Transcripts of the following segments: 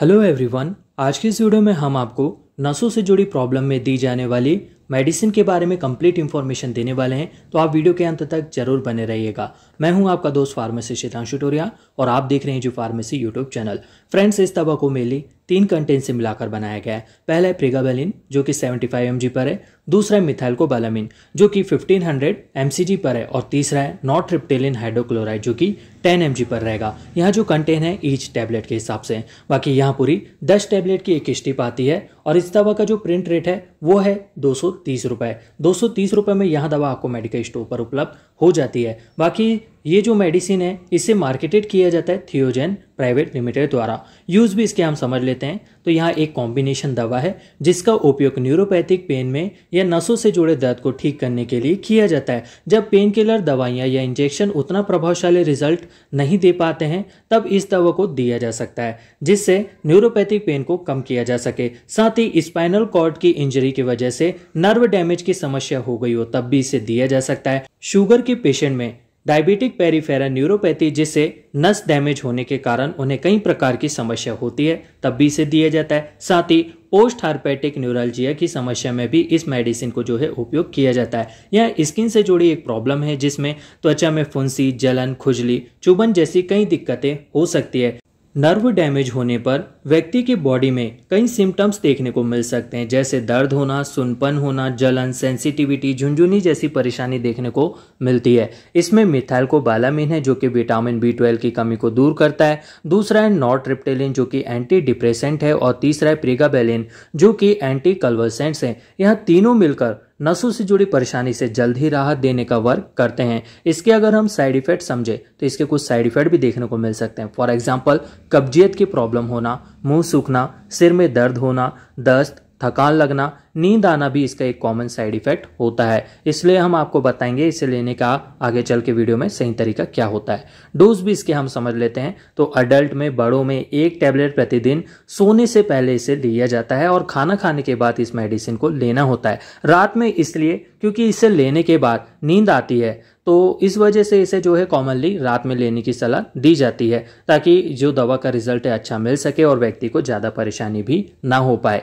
hello everyone आज के इस वीडियो में हम आपको नसों से जुड़ी प्रॉब्लम में दी जाने वाली मेडिसिन के बारे में कंप्लीट इन्फॉर्मेशन देने वाले हैं तो आप वीडियो के अंत तक जरूर बने रहिएगा मैं हूं आपका दोस्त फार्मेसी शीतांशु टोरिया और आप देख रहे हैं जो फार्मेसी यूट्यूब चैनल फ्रेंड्स इस दवा को मेली तीन कंटेंट से मिलाकर बनाया गया है पहला है प्रिगाबेलिन जो कि 75 एमजी पर है दूसरा है मिथाइल को बालामिन जो कि 1500 एमसीजी पर है और तीसरा है नॉट ट्रिप्टेलिन हाइड्रोक्लोराइड जो कि 10 एम पर रहेगा यहाँ जो कंटेंट है ईच टैबलेट के हिसाब से बाकी यहाँ पूरी दस टैबलेट की एक स्टिप आती है और इस दवा का जो प्रिंट रेट है वो है दो तीस रुपए दो सौ तीस रुपए में यह दवा आपको मेडिकल स्टोर पर उपलब्ध हो जाती है बाकी ये जो मेडिसिन है इसे मार्केटेड किया जाता है थियोजेन प्राइवेट लिमिटेड द्वारा यूज़ भी इसके हम समझ लेते हैं तो यहाँ एक कॉम्बिनेशन दवा है जिसका उपयोग न्यूरोपैथिक पेन में या नसों से जुड़े दर्द को ठीक करने के लिए किया जाता है जब पेन किलर दवाइयाँ या इंजेक्शन उतना प्रभावशाली रिजल्ट नहीं दे पाते हैं तब इस दवा को दिया जा सकता है जिससे न्यूरोपैथिक पेन को कम किया जा सके साथ ही स्पाइनल कॉर्ड की इंजरी की वजह से नर्व डैमेज की समस्या हो गई हो तब भी इसे दिया जा सकता है शुगर के पेशेंट में डायबिटिक पेरीफेरा न्यूरोपैथी जिससे नस डैमेज होने के कारण उन्हें कई प्रकार की समस्या होती है तब भी इसे दिया जाता है साथ ही पोस्ट हार्पेटिक न्यूरोलजिया की समस्या में भी इस मेडिसिन को जो है उपयोग किया जाता है यह स्किन से जुड़ी एक प्रॉब्लम है जिसमें त्वचा में फुंसी जलन खुजली चुभन जैसी कई दिक्कतें हो सकती है नर्व डैमेज होने पर व्यक्ति की बॉडी में कई सिम्टम्स देखने को मिल सकते हैं जैसे दर्द होना सुनपन होना जलन सेंसिटिविटी झुंझुनी जैसी परेशानी देखने को मिलती है इसमें मिथाइल को बालामिन है जो कि विटामिन बी ट्वेल्व की कमी को दूर करता है दूसरा है नॉट रिप्टेलिन जो कि एंटी डिप्रेसेंट है और तीसरा है प्रेगाबेलिन जो कि एंटी कल्वसेंट्स हैं यह तीनों मिलकर नसों से जुड़ी परेशानी से जल्द ही राहत देने का वर्क करते हैं इसके अगर हम साइड इफेक्ट समझे तो इसके कुछ साइड इफेक्ट भी देखने को मिल सकते हैं फॉर एग्जाम्पल कब्जियत की प्रॉब्लम होना मुंह सूखना सिर में दर्द होना दस्त थकान लगना नींद आना भी इसका एक कॉमन साइड इफेक्ट होता है इसलिए हम आपको बताएंगे इसे लेने का आगे चल के वीडियो में सही तरीका क्या होता है डोज भी इसके हम समझ लेते हैं तो अडल्ट में बड़ों में एक टैबलेट प्रतिदिन सोने से पहले इसे लिया जाता है और खाना खाने के बाद इस मेडिसिन को लेना होता है रात में इसलिए क्योंकि इसे लेने के बाद नींद आती है तो इस वजह से इसे जो है कॉमनली रात में लेने की सलाह दी जाती है ताकि जो दवा का रिजल्ट है अच्छा मिल सके और व्यक्ति को ज़्यादा परेशानी भी ना हो पाए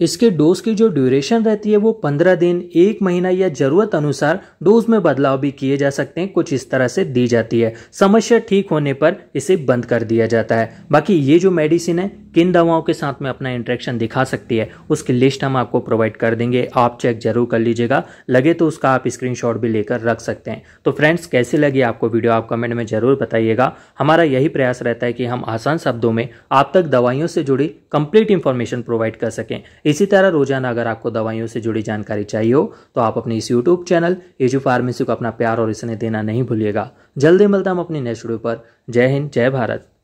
इसके डोज की जो ड्यूरेशन रहती है वो पंद्रह दिन एक महीना या जरूरत अनुसार डोज में बदलाव भी किए जा सकते हैं कुछ इस तरह से दी जाती है समस्या ठीक होने पर इसे बंद कर दिया जाता है बाकी ये जो मेडिसिन है किन दवाओं के साथ में अपना इंट्रेक्शन दिखा सकती है उसकी लिस्ट हम आपको प्रोवाइड कर देंगे आप चेक जरूर कर लीजिएगा लगे तो उसका आप स्क्रीनशॉट भी लेकर रख सकते हैं तो फ्रेंड्स कैसे लगी आपको वीडियो आप कमेंट में ज़रूर बताइएगा हमारा यही प्रयास रहता है कि हम आसान शब्दों में आप तक दवाइयों से जुड़ी कंप्लीट इन्फॉर्मेशन प्रोवाइड कर सकें इसी तरह रोजाना अगर आपको दवाइयों से जुड़ी जानकारी चाहिए हो तो आप अपने इस यूट्यूब चैनल एजू फार्मेसी को अपना प्यार और इसने देना नहीं भूलिएगा जल्दी मिलता हम अपनी नेक्स्ट वीडियो पर जय हिंद जय भारत